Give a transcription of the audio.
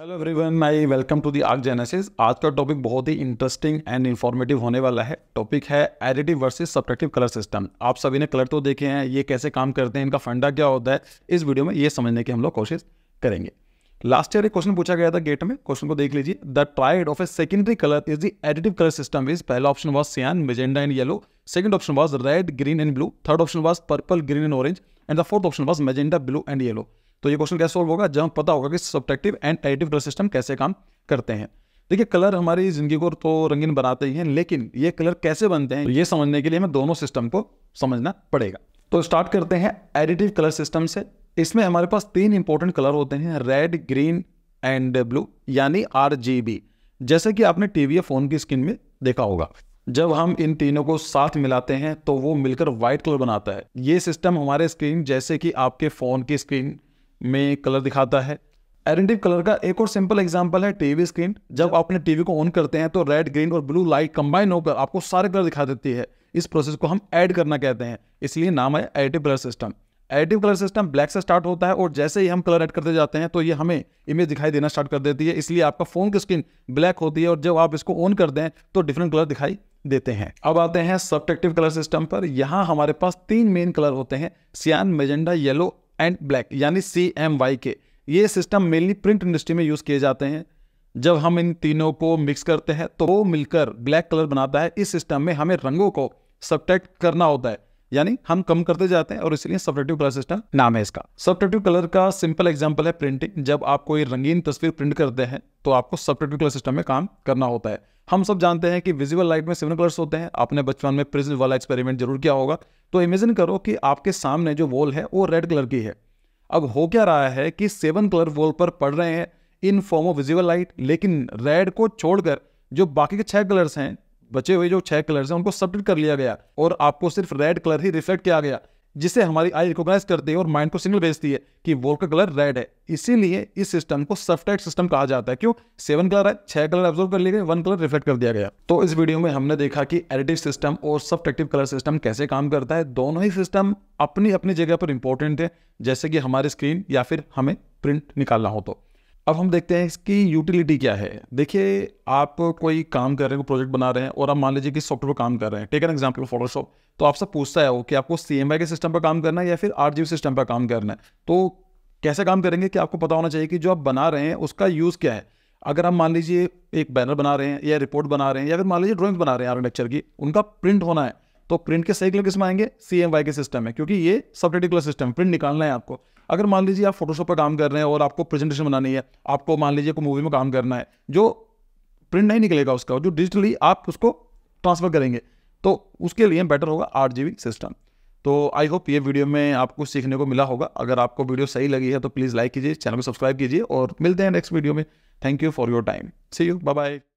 hello everyone my welcome to the Arc Genesis आज का topic बहुत ही इंटरेस्टिंग एंड इन्फॉर्मेटिव होने वाला है टॉपिक है additive versus subtractive colour system आप सभी ने कलर तो देखे हैं ये कैसे काम करते हैं इनका फंडा क्या होता है इस वीडियो में ये समझने की हम लोग कोशिश करेंगे लास्ट ईयर एक क्वेश्चन पूछा गया था गेट में क्वेश्चन को देख लीजिए the triad of a secondary colour is the additive colour system is पहला option was cyan magenta and yellow second option was red green and blue third option was purple green and orange and the fourth option was magenta blue and yellow तो ये question कैसे solve होगा जब पता होगा कि subtractive and additive colour system कैसे काम करते हैं देखिए कलर हमारी जिंदगी को तो रंगीन बनाते ही हैं लेकिन ये कलर कैसे बनते हैं तो ये समझने के लिए हमें दोनों सिस्टम को समझना पड़ेगा तो स्टार्ट करते हैं एडिटिव कलर सिस्टम से इसमें हमारे पास तीन इंपॉर्टेंट कलर होते हैं रेड ग्रीन एंड ब्लू यानी आर जैसे कि आपने टीवी या फोन की स्क्रीन में देखा होगा जब हम इन तीनों को साथ मिलाते हैं तो वो मिलकर व्हाइट कलर बनाता है ये सिस्टम हमारे स्क्रीन जैसे कि आपके फोन की स्क्रीन में कलर दिखाता है एडेंटिव कलर का एक और सिंपल एग्जांपल है टीवी स्क्रीन जब आप अपने टीवी को ऑन करते हैं तो रेड ग्रीन और ब्लू लाइट कंबाइन होकर आपको सारे कलर दिखा देती है इस प्रोसेस को हम ऐड करना कहते हैं इसलिए नाम है additive colour system additive colour system black से स्टार्ट होता है और जैसे ही हम कलर ऐड करते जाते हैं तो ये हमें इमेज दिखाई देना स्टार्ट कर देती है इसलिए आपका फ़ोन की स्क्रीन ब्लैक होती है और जब आप इसको ऑन करते हैं तो डिफरेंट कलर दिखाई देते हैं अब आते हैं सब्टेक्टिव कलर सिस्टम पर यहाँ हमारे पास तीन मेन कलर होते हैं सियान मेजेंडा येलो एंड ब्लैक यानी सी एम वाई के ये सिस्टम मेनली प्रिंट इंडस्ट्री में यूज़ किए जाते हैं जब हम इन तीनों को मिक्स करते हैं तो वो मिलकर ब्लैक कलर बनाता है इस सिस्टम में हमें रंगों को सब्ट्रैक्ट करना होता है यानी हम कम करते जाते हैं और इसलिए सब्रेटिव कलर सिस्टम नाम है इसका सब्रेटिव कलर का सिंपल एग्जाम्पल है प्रिंटिंग जब आप कोई रंगीन तस्वीर प्रिंट करते हैं तो आपको सब्रेटिव कलर सिस्टम में काम करना होता है हम सब जानते हैं कि विजुअल लाइट में सेवन कलर्स होते हैं आपने बचपन में प्रिज वाला एक्सपेरिमेंट जरूर किया होगा तो इमेजिन करो कि आपके सामने जो वॉल है वो रेड कलर की है अब हो क्या रहा है कि सेवन कलर वॉल पर पड़ रहे हैं in form of visual light लेकिन रेड को छोड़कर जो बाकी के छह कलर्स हैं बचे हुए जो छह कलर्स हैं उनको सब्ट कर लिया गया और आपको सिर्फ रेड कलर ही रिफ्लेक्ट किया गया जिसे हमारी आई रिकॉग्नाइज करती है और माइंड को सिग्नल भेजती है कि वॉल का कलर रेड है इसीलिए इस सिस्टम को सफ्टेट सिस्टम कहा जाता है क्यों सेवन कलर है छह कलर एब्जॉर्व कर लिए गए वन कलर रिफ्लेक्ट कर दिया गया तो इस वीडियो में हमने देखा कि एडिटिव सिस्टम और सफ्टेक्टिव कलर सिस्टम कैसे काम करता है दोनों ही सिस्टम अपनी अपनी जगह पर इंपॉर्टेंट है जैसे कि हमारी स्क्रीन या फिर हमें प्रिंट निकालना हो तो अब हम देखते हैं इसकी यूटिलिटी क्या है देखिए आप कोई काम कर रहे कोई प्रोजेक्ट बना रहे हैं और आप मान लीजिए कि सॉफ्टवेयर पर काम कर रहे हैं टेक एन एग्जाम्पल फोटोशॉप तो आपसे पूछता है वो कि आपको सी एम आई के सिस्टम पर काम करना है या फिर आर जी सिस्टम पर काम करना है तो कैसे काम करेंगे कि आपको पता होना चाहिए कि जो आप बना रहे हैं उसका यूज़ क्या है अगर आप मान लीजिए एक बैनर बना रहे हैं या रिपोर्ट बना रहे हैं या फिर मान लीजिए ड्रॉइंग्स बना रहे हैं आर्किटेक्चर की उनका प्रिंट होना है तो प्रिंट के सही क्लियर किसमें आएंगे C M Y K system है क्योंकि ये सब क्लर सिस्टम प्रिंट निकालना है आपको अगर मान लीजिए आप फोटोशॉप पर काम कर रहे हैं और आपको प्रेजेंटेशन बनानी है आपको मान लीजिए कोई मूवी में काम करना है जो प्रिंट नहीं निकलेगा उसका जो डिजिटली आप उसको ट्रांसफ़र करेंगे तो उसके लिए बेटर होगा आठ जी सिस्टम तो आई होप ये वीडियो में आपको सीखने को मिला होगा अगर आपको वीडियो सही लगी है तो प्लीज़ लाइक कीजिए चैनल को सब्सक्राइब कीजिए और मिलते हैं नेक्स्ट वीडियो में thank you for your time see you bye bye